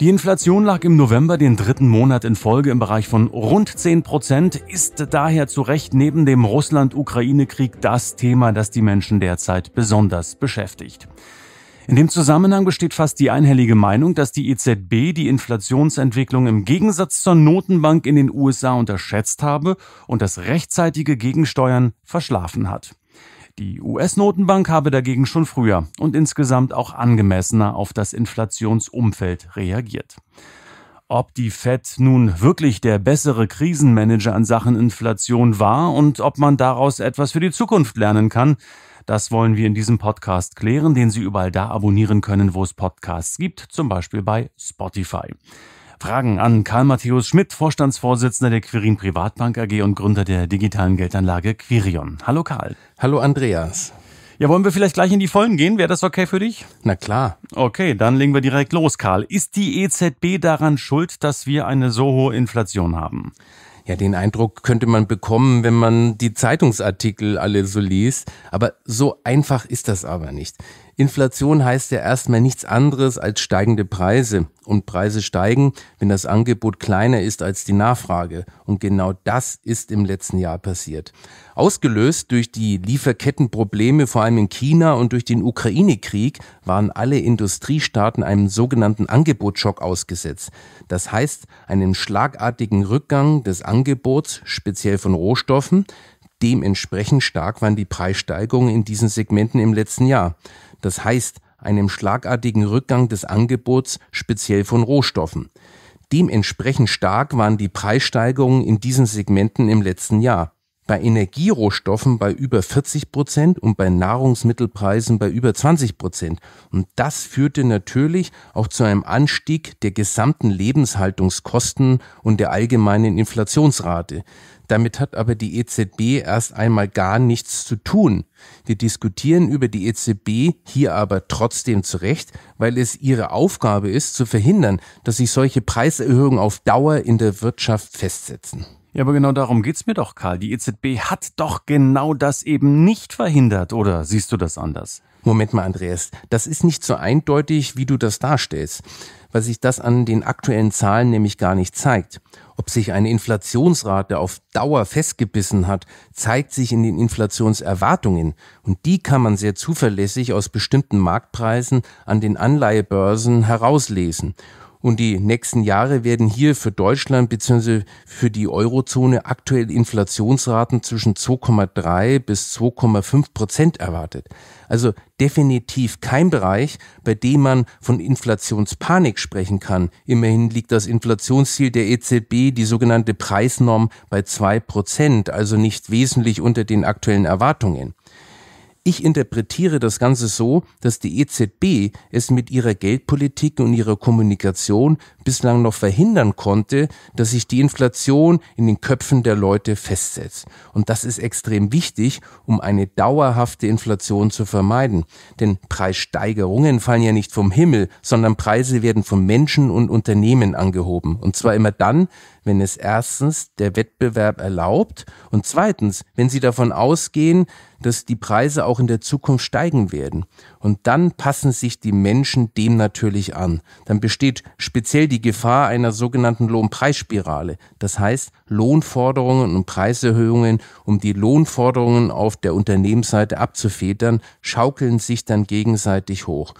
Die Inflation lag im November den dritten Monat in Folge im Bereich von rund 10 Prozent, ist daher zu Recht neben dem Russland-Ukraine-Krieg das Thema, das die Menschen derzeit besonders beschäftigt. In dem Zusammenhang besteht fast die einhellige Meinung, dass die EZB die Inflationsentwicklung im Gegensatz zur Notenbank in den USA unterschätzt habe und das rechtzeitige Gegensteuern verschlafen hat. Die US-Notenbank habe dagegen schon früher und insgesamt auch angemessener auf das Inflationsumfeld reagiert. Ob die Fed nun wirklich der bessere Krisenmanager an Sachen Inflation war und ob man daraus etwas für die Zukunft lernen kann, das wollen wir in diesem Podcast klären, den Sie überall da abonnieren können, wo es Podcasts gibt, zum Beispiel bei Spotify. Fragen an Karl Matthäus Schmidt, Vorstandsvorsitzender der Quirin Privatbank AG und Gründer der digitalen Geldanlage Quirion. Hallo Karl. Hallo Andreas. Ja, wollen wir vielleicht gleich in die Vollen gehen? Wäre das okay für dich? Na klar. Okay, dann legen wir direkt los, Karl. Ist die EZB daran schuld, dass wir eine so hohe Inflation haben? Ja, den Eindruck könnte man bekommen, wenn man die Zeitungsartikel alle so liest. Aber so einfach ist das aber nicht. Inflation heißt ja erstmal nichts anderes als steigende Preise. Und Preise steigen, wenn das Angebot kleiner ist als die Nachfrage. Und genau das ist im letzten Jahr passiert. Ausgelöst durch die Lieferkettenprobleme vor allem in China und durch den Ukraine-Krieg waren alle Industriestaaten einem sogenannten Angebotsschock ausgesetzt. Das heißt, einem schlagartigen Rückgang des Angebots, speziell von Rohstoffen, Dementsprechend stark waren die Preissteigerungen in diesen Segmenten im letzten Jahr. Das heißt, einem schlagartigen Rückgang des Angebots, speziell von Rohstoffen. Dementsprechend stark waren die Preissteigerungen in diesen Segmenten im letzten Jahr bei Energierohstoffen bei über 40 Prozent und bei Nahrungsmittelpreisen bei über 20 Prozent. Und das führte natürlich auch zu einem Anstieg der gesamten Lebenshaltungskosten und der allgemeinen Inflationsrate. Damit hat aber die EZB erst einmal gar nichts zu tun. Wir diskutieren über die EZB hier aber trotzdem zu Recht, weil es ihre Aufgabe ist, zu verhindern, dass sich solche Preiserhöhungen auf Dauer in der Wirtschaft festsetzen. Ja, aber genau darum geht's mir doch, Karl. Die EZB hat doch genau das eben nicht verhindert, oder siehst du das anders? Moment mal, Andreas, das ist nicht so eindeutig, wie du das darstellst, weil sich das an den aktuellen Zahlen nämlich gar nicht zeigt. Ob sich eine Inflationsrate auf Dauer festgebissen hat, zeigt sich in den Inflationserwartungen. Und die kann man sehr zuverlässig aus bestimmten Marktpreisen an den Anleihebörsen herauslesen. Und die nächsten Jahre werden hier für Deutschland bzw. für die Eurozone aktuell Inflationsraten zwischen 2,3 bis 2,5 Prozent erwartet. Also definitiv kein Bereich, bei dem man von Inflationspanik sprechen kann. Immerhin liegt das Inflationsziel der EZB, die sogenannte Preisnorm, bei 2 Prozent, also nicht wesentlich unter den aktuellen Erwartungen. Ich interpretiere das Ganze so, dass die EZB es mit ihrer Geldpolitik und ihrer Kommunikation bislang noch verhindern konnte, dass sich die Inflation in den Köpfen der Leute festsetzt. Und das ist extrem wichtig, um eine dauerhafte Inflation zu vermeiden. Denn Preissteigerungen fallen ja nicht vom Himmel, sondern Preise werden von Menschen und Unternehmen angehoben. Und zwar immer dann, wenn es erstens der Wettbewerb erlaubt und zweitens, wenn sie davon ausgehen, dass die Preise auch in der Zukunft steigen werden. Und dann passen sich die Menschen dem natürlich an. Dann besteht speziell die Gefahr einer sogenannten Lohnpreisspirale. Das heißt, Lohnforderungen und Preiserhöhungen, um die Lohnforderungen auf der Unternehmensseite abzufedern, schaukeln sich dann gegenseitig hoch.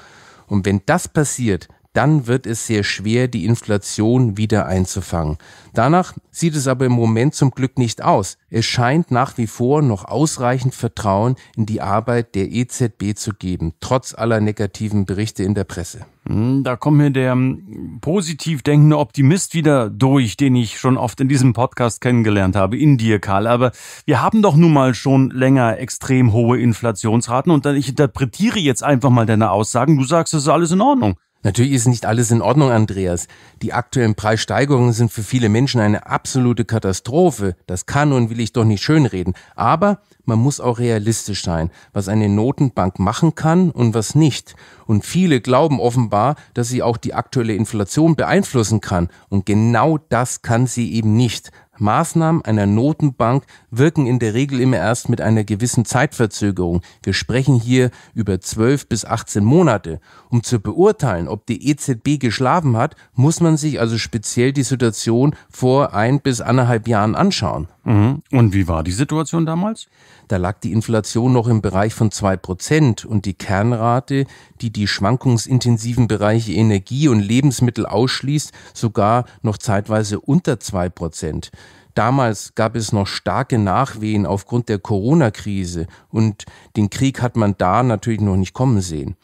Und wenn das passiert, dann wird es sehr schwer, die Inflation wieder einzufangen. Danach sieht es aber im Moment zum Glück nicht aus. Es scheint nach wie vor noch ausreichend Vertrauen in die Arbeit der EZB zu geben, trotz aller negativen Berichte in der Presse. Hm, da kommt mir der hm, positiv denkende Optimist wieder durch, den ich schon oft in diesem Podcast kennengelernt habe, in dir, Karl. Aber wir haben doch nun mal schon länger extrem hohe Inflationsraten und dann ich interpretiere jetzt einfach mal deine Aussagen. Du sagst, es ist alles in Ordnung. Natürlich ist nicht alles in Ordnung, Andreas. Die aktuellen Preissteigerungen sind für viele Menschen eine absolute Katastrophe. Das kann und will ich doch nicht schönreden. Aber man muss auch realistisch sein, was eine Notenbank machen kann und was nicht. Und viele glauben offenbar, dass sie auch die aktuelle Inflation beeinflussen kann. Und genau das kann sie eben nicht. Maßnahmen einer Notenbank wirken in der Regel immer erst mit einer gewissen Zeitverzögerung. Wir sprechen hier über 12 bis 18 Monate. Um zu beurteilen, ob die EZB geschlafen hat, muss man sich also speziell die Situation vor ein bis anderthalb Jahren anschauen. Mhm. Und wie war die Situation damals? Da lag die Inflation noch im Bereich von zwei Prozent und die Kernrate, die die schwankungsintensiven Bereiche Energie und Lebensmittel ausschließt, sogar noch zeitweise unter zwei Prozent. Damals gab es noch starke Nachwehen aufgrund der Corona-Krise und den Krieg hat man da natürlich noch nicht kommen sehen.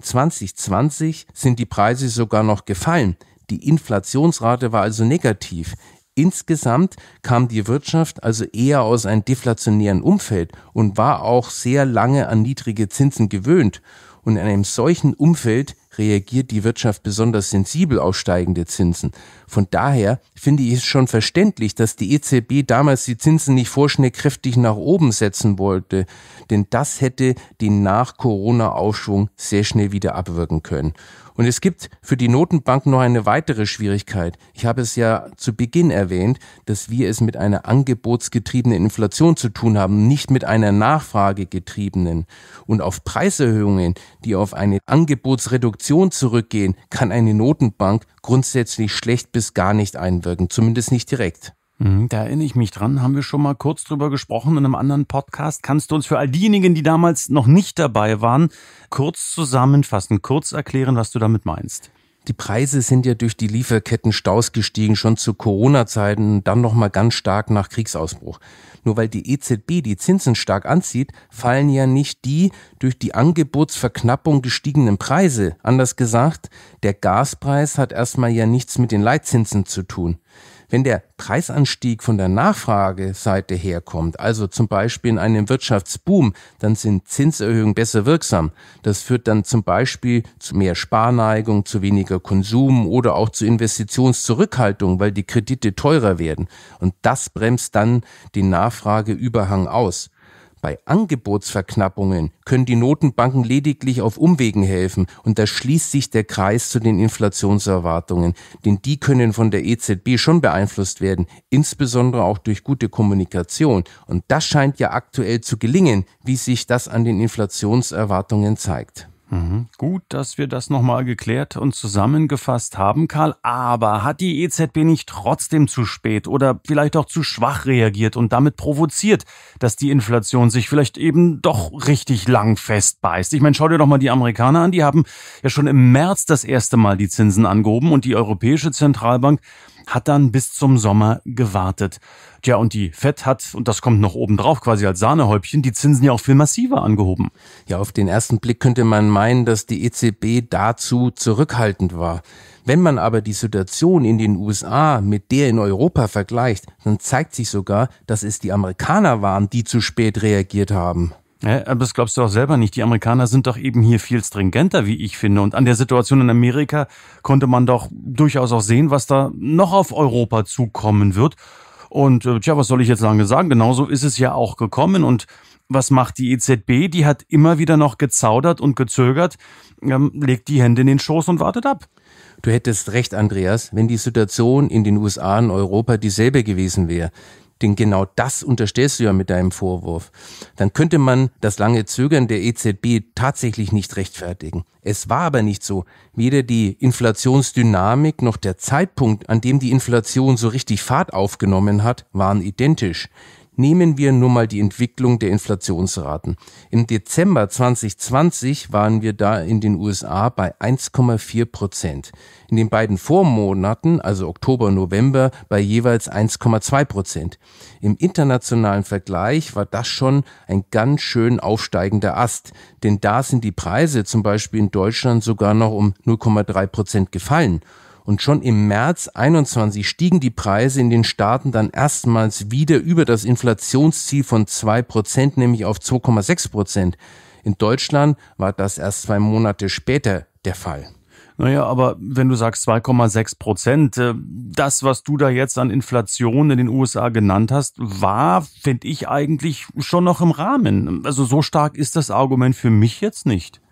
2020 sind die Preise sogar noch gefallen. Die Inflationsrate war also negativ. Insgesamt kam die Wirtschaft also eher aus einem deflationären Umfeld und war auch sehr lange an niedrige Zinsen gewöhnt. Und in einem solchen Umfeld reagiert die Wirtschaft besonders sensibel auf steigende Zinsen. Von daher finde ich es schon verständlich, dass die EZB damals die Zinsen nicht vorschnell kräftig nach oben setzen wollte, denn das hätte den Nach-Corona-Aufschwung sehr schnell wieder abwirken können. Und es gibt für die Notenbank noch eine weitere Schwierigkeit. Ich habe es ja zu Beginn erwähnt, dass wir es mit einer angebotsgetriebenen Inflation zu tun haben, nicht mit einer nachfragegetriebenen. Und auf Preiserhöhungen, die auf eine Angebotsreduktion zurückgehen, kann eine Notenbank grundsätzlich schlecht bis gar nicht einwirken, zumindest nicht direkt. Hm, da erinnere ich mich dran, haben wir schon mal kurz drüber gesprochen in einem anderen Podcast. Kannst du uns für all diejenigen, die damals noch nicht dabei waren, kurz zusammenfassen, kurz erklären, was du damit meinst? Die Preise sind ja durch die Lieferkettenstaus gestiegen, schon zu Corona-Zeiten, dann nochmal ganz stark nach Kriegsausbruch. Nur weil die EZB die Zinsen stark anzieht, fallen ja nicht die durch die Angebotsverknappung gestiegenen Preise. Anders gesagt, der Gaspreis hat erstmal ja nichts mit den Leitzinsen zu tun. Wenn der Preisanstieg von der Nachfrageseite herkommt, also zum Beispiel in einem Wirtschaftsboom, dann sind Zinserhöhungen besser wirksam. Das führt dann zum Beispiel zu mehr Sparneigung, zu weniger Konsum oder auch zu Investitionszurückhaltung, weil die Kredite teurer werden. Und das bremst dann den Nachfrageüberhang aus. Bei Angebotsverknappungen können die Notenbanken lediglich auf Umwegen helfen, und da schließt sich der Kreis zu den Inflationserwartungen, denn die können von der EZB schon beeinflusst werden, insbesondere auch durch gute Kommunikation, und das scheint ja aktuell zu gelingen, wie sich das an den Inflationserwartungen zeigt. Mhm. Gut, dass wir das nochmal geklärt und zusammengefasst haben, Karl. Aber hat die EZB nicht trotzdem zu spät oder vielleicht auch zu schwach reagiert und damit provoziert, dass die Inflation sich vielleicht eben doch richtig lang festbeißt? Ich meine, schau dir doch mal die Amerikaner an. Die haben ja schon im März das erste Mal die Zinsen angehoben und die Europäische Zentralbank hat dann bis zum Sommer gewartet. Tja, und die FED hat, und das kommt noch obendrauf quasi als Sahnehäubchen, die Zinsen ja auch viel massiver angehoben. Ja, auf den ersten Blick könnte man meinen, dass die EZB dazu zurückhaltend war. Wenn man aber die Situation in den USA mit der in Europa vergleicht, dann zeigt sich sogar, dass es die Amerikaner waren, die zu spät reagiert haben. Ja, aber das glaubst du auch selber nicht. Die Amerikaner sind doch eben hier viel stringenter, wie ich finde. Und an der Situation in Amerika konnte man doch durchaus auch sehen, was da noch auf Europa zukommen wird. Und äh, tja, was soll ich jetzt lange sagen? Genauso ist es ja auch gekommen. Und was macht die EZB? Die hat immer wieder noch gezaudert und gezögert, ähm, legt die Hände in den Schoß und wartet ab. Du hättest recht, Andreas, wenn die Situation in den USA und Europa dieselbe gewesen wäre denn genau das unterstellst du ja mit deinem Vorwurf, dann könnte man das lange Zögern der EZB tatsächlich nicht rechtfertigen. Es war aber nicht so. Weder die Inflationsdynamik noch der Zeitpunkt, an dem die Inflation so richtig Fahrt aufgenommen hat, waren identisch. Nehmen wir nur mal die Entwicklung der Inflationsraten. Im Dezember 2020 waren wir da in den USA bei 1,4 Prozent. In den beiden Vormonaten, also Oktober und November, bei jeweils 1,2 Prozent. Im internationalen Vergleich war das schon ein ganz schön aufsteigender Ast, denn da sind die Preise zum Beispiel in Deutschland sogar noch um 0,3 Prozent gefallen. Und schon im März 21 stiegen die Preise in den Staaten dann erstmals wieder über das Inflationsziel von 2%, nämlich auf 2,6 In Deutschland war das erst zwei Monate später der Fall. Naja, aber wenn du sagst 2,6 Prozent, äh, das, was du da jetzt an Inflation in den USA genannt hast, war, finde ich, eigentlich schon noch im Rahmen. Also so stark ist das Argument für mich jetzt nicht.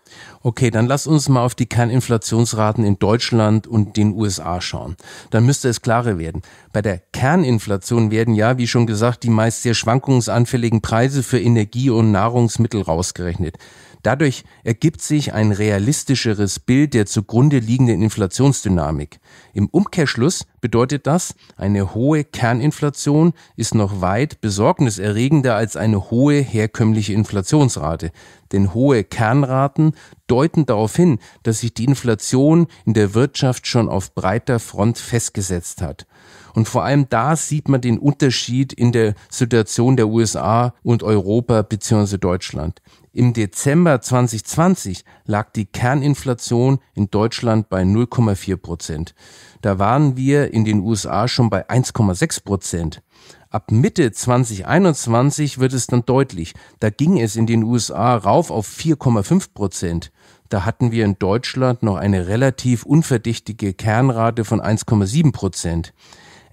Okay, dann lass uns mal auf die Kerninflationsraten in Deutschland und den USA schauen. Dann müsste es klarer werden. Bei der Kerninflation werden ja, wie schon gesagt, die meist sehr schwankungsanfälligen Preise für Energie und Nahrungsmittel rausgerechnet. Dadurch ergibt sich ein realistischeres Bild der zugrunde liegenden Inflationsdynamik. Im Umkehrschluss bedeutet das, eine hohe Kerninflation ist noch weit besorgniserregender als eine hohe herkömmliche Inflationsrate. Denn hohe Kernraten deuten darauf hin, dass sich die Inflation in der Wirtschaft schon auf breiter Front festgesetzt hat. Und vor allem da sieht man den Unterschied in der Situation der USA und Europa bzw. Deutschland. Im Dezember 2020 lag die Kerninflation in Deutschland bei 0,4 Prozent. Da waren wir in den USA schon bei 1,6 Prozent. Ab Mitte 2021 wird es dann deutlich. Da ging es in den USA rauf auf 4,5 Prozent. Da hatten wir in Deutschland noch eine relativ unverdächtige Kernrate von 1,7 Prozent.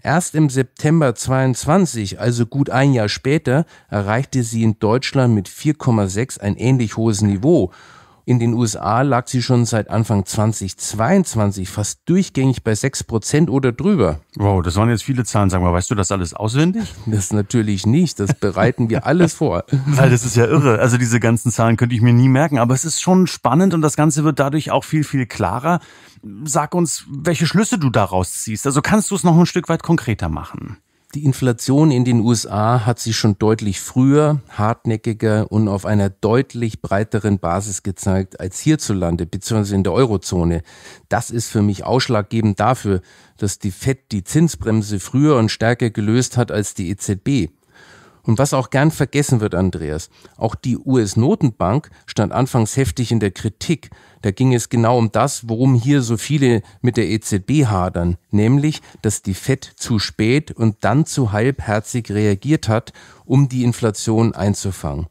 Erst im September 22, also gut ein Jahr später, erreichte sie in Deutschland mit 4,6 ein ähnlich hohes Niveau in den USA lag sie schon seit Anfang 2022 fast durchgängig bei 6% oder drüber. Wow, das waren jetzt viele Zahlen. Sag mal, weißt du das alles auswendig? Das natürlich nicht. Das bereiten wir alles vor. Weil das ist ja irre. Also diese ganzen Zahlen könnte ich mir nie merken. Aber es ist schon spannend und das Ganze wird dadurch auch viel, viel klarer. Sag uns, welche Schlüsse du daraus ziehst. Also kannst du es noch ein Stück weit konkreter machen? Die Inflation in den USA hat sich schon deutlich früher, hartnäckiger und auf einer deutlich breiteren Basis gezeigt als hierzulande bzw. in der Eurozone. Das ist für mich ausschlaggebend dafür, dass die Fed die Zinsbremse früher und stärker gelöst hat als die EZB. Und was auch gern vergessen wird, Andreas, auch die US-Notenbank stand anfangs heftig in der Kritik. Da ging es genau um das, worum hier so viele mit der EZB hadern, nämlich, dass die Fed zu spät und dann zu halbherzig reagiert hat, um die Inflation einzufangen.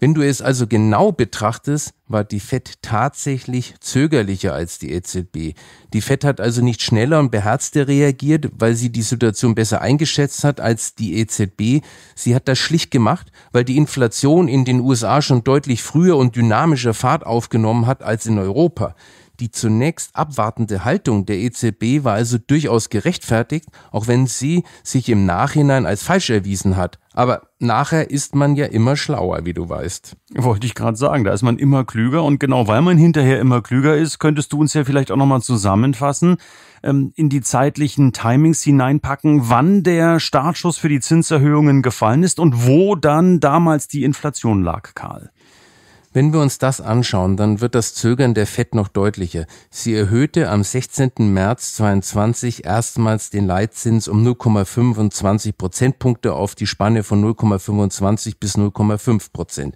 Wenn du es also genau betrachtest, war die Fed tatsächlich zögerlicher als die EZB. Die Fed hat also nicht schneller und beherzter reagiert, weil sie die Situation besser eingeschätzt hat als die EZB. Sie hat das schlicht gemacht, weil die Inflation in den USA schon deutlich früher und dynamischer Fahrt aufgenommen hat als in Europa. Die zunächst abwartende Haltung der EZB war also durchaus gerechtfertigt, auch wenn sie sich im Nachhinein als falsch erwiesen hat. Aber nachher ist man ja immer schlauer, wie du weißt. Wollte ich gerade sagen, da ist man immer klüger und genau weil man hinterher immer klüger ist, könntest du uns ja vielleicht auch nochmal zusammenfassen, ähm, in die zeitlichen Timings hineinpacken, wann der Startschuss für die Zinserhöhungen gefallen ist und wo dann damals die Inflation lag, Karl. Wenn wir uns das anschauen, dann wird das Zögern der FED noch deutlicher. Sie erhöhte am 16. März 2022 erstmals den Leitzins um 0,25 Prozentpunkte auf die Spanne von 0,25 bis 0,5 Prozent.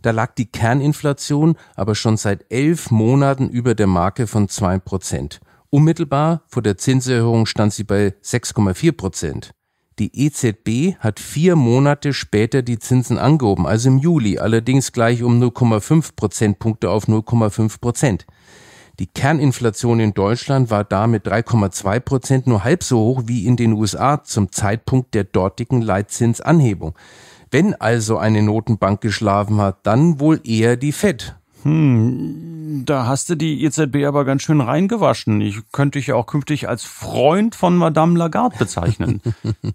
Da lag die Kerninflation aber schon seit elf Monaten über der Marke von 2 Prozent. Unmittelbar vor der Zinserhöhung stand sie bei 6,4 Prozent. Die EZB hat vier Monate später die Zinsen angehoben, also im Juli, allerdings gleich um 0,5 Prozentpunkte auf 0,5 Prozent. Die Kerninflation in Deutschland war da mit 3,2 Prozent nur halb so hoch wie in den USA zum Zeitpunkt der dortigen Leitzinsanhebung. Wenn also eine Notenbank geschlafen hat, dann wohl eher die Fed, hm, da hast du die EZB aber ganz schön reingewaschen. Ich könnte dich ja auch künftig als Freund von Madame Lagarde bezeichnen.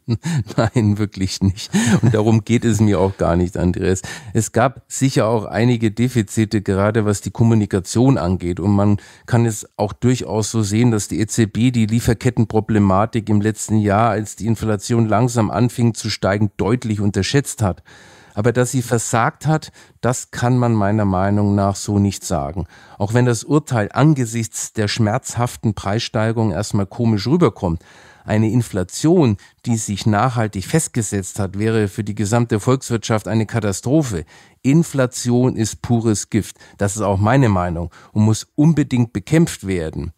Nein, wirklich nicht. Und darum geht es mir auch gar nicht, Andreas. Es gab sicher auch einige Defizite, gerade was die Kommunikation angeht. Und man kann es auch durchaus so sehen, dass die EZB die Lieferkettenproblematik im letzten Jahr, als die Inflation langsam anfing zu steigen, deutlich unterschätzt hat. Aber dass sie versagt hat, das kann man meiner Meinung nach so nicht sagen. Auch wenn das Urteil angesichts der schmerzhaften Preissteigerung erstmal komisch rüberkommt. Eine Inflation, die sich nachhaltig festgesetzt hat, wäre für die gesamte Volkswirtschaft eine Katastrophe. Inflation ist pures Gift. Das ist auch meine Meinung und muss unbedingt bekämpft werden.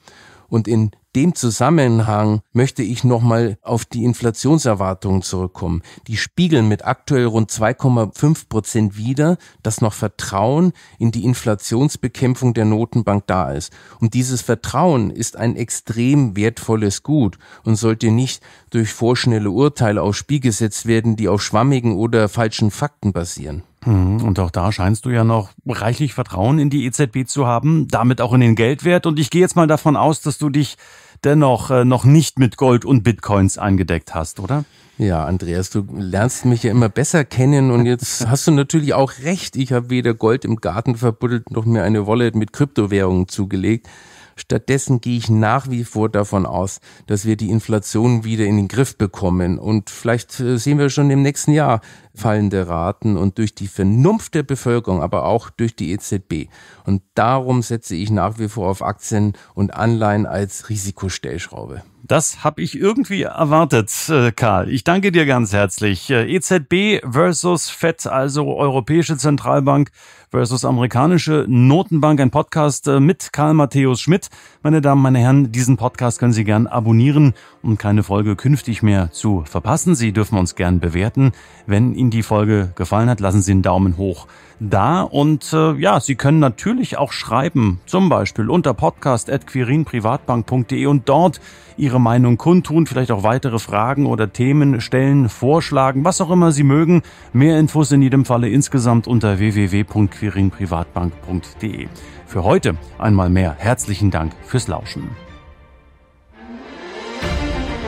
Und in dem Zusammenhang möchte ich nochmal auf die Inflationserwartungen zurückkommen. Die spiegeln mit aktuell rund 2,5 Prozent wider, dass noch Vertrauen in die Inflationsbekämpfung der Notenbank da ist. Und dieses Vertrauen ist ein extrem wertvolles Gut und sollte nicht durch vorschnelle Urteile aufs Spiel gesetzt werden, die auf schwammigen oder falschen Fakten basieren. Mhm. Und auch da scheinst du ja noch reichlich Vertrauen in die EZB zu haben, damit auch in den Geldwert. Und ich gehe jetzt mal davon aus, dass du dich dennoch äh, noch nicht mit Gold und Bitcoins eingedeckt hast, oder? Ja, Andreas, du lernst mich ja immer besser kennen und jetzt hast du natürlich auch recht. Ich habe weder Gold im Garten verbuddelt noch mir eine Wallet mit Kryptowährungen zugelegt. Stattdessen gehe ich nach wie vor davon aus, dass wir die Inflation wieder in den Griff bekommen. Und vielleicht äh, sehen wir schon im nächsten Jahr fallende Raten und durch die Vernunft der Bevölkerung, aber auch durch die EZB. Und darum setze ich nach wie vor auf Aktien und Anleihen als Risikostellschraube. Das habe ich irgendwie erwartet, äh, Karl. Ich danke dir ganz herzlich. Äh, EZB versus FED, also Europäische Zentralbank versus amerikanische Notenbank, ein Podcast äh, mit Karl Matthäus Schmidt. Meine Damen, meine Herren, diesen Podcast können Sie gern abonnieren, um keine Folge künftig mehr zu verpassen. Sie dürfen uns gern bewerten. Wenn Ihnen die Folge gefallen hat, lassen Sie einen Daumen hoch da. Und äh, ja, Sie können natürlich auch schreiben, zum Beispiel unter podcast.quirinprivatbank.de und dort Ihre Ihre Meinung kundtun, vielleicht auch weitere Fragen oder Themen stellen, vorschlagen, was auch immer Sie mögen. Mehr Infos in jedem Falle insgesamt unter www.quiringprivatbank.de. Für heute einmal mehr herzlichen Dank fürs Lauschen.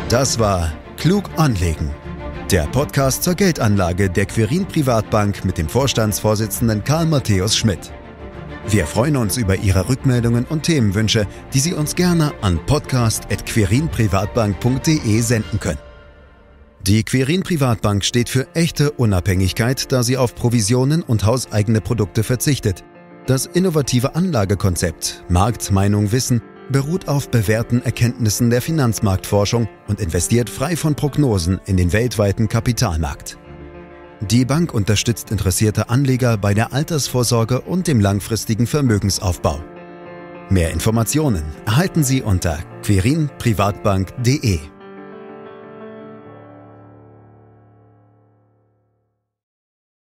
Das war Klug anlegen. Der Podcast zur Geldanlage der Quirin Privatbank mit dem Vorstandsvorsitzenden Karl Matthäus Schmidt. Wir freuen uns über Ihre Rückmeldungen und Themenwünsche, die Sie uns gerne an podcast.querinprivatbank.de senden können. Die Querin Privatbank steht für echte Unabhängigkeit, da sie auf Provisionen und hauseigene Produkte verzichtet. Das innovative Anlagekonzept Marktmeinung Wissen beruht auf bewährten Erkenntnissen der Finanzmarktforschung und investiert frei von Prognosen in den weltweiten Kapitalmarkt. Die Bank unterstützt interessierte Anleger bei der Altersvorsorge und dem langfristigen Vermögensaufbau. Mehr Informationen erhalten Sie unter querinprivatbank.de.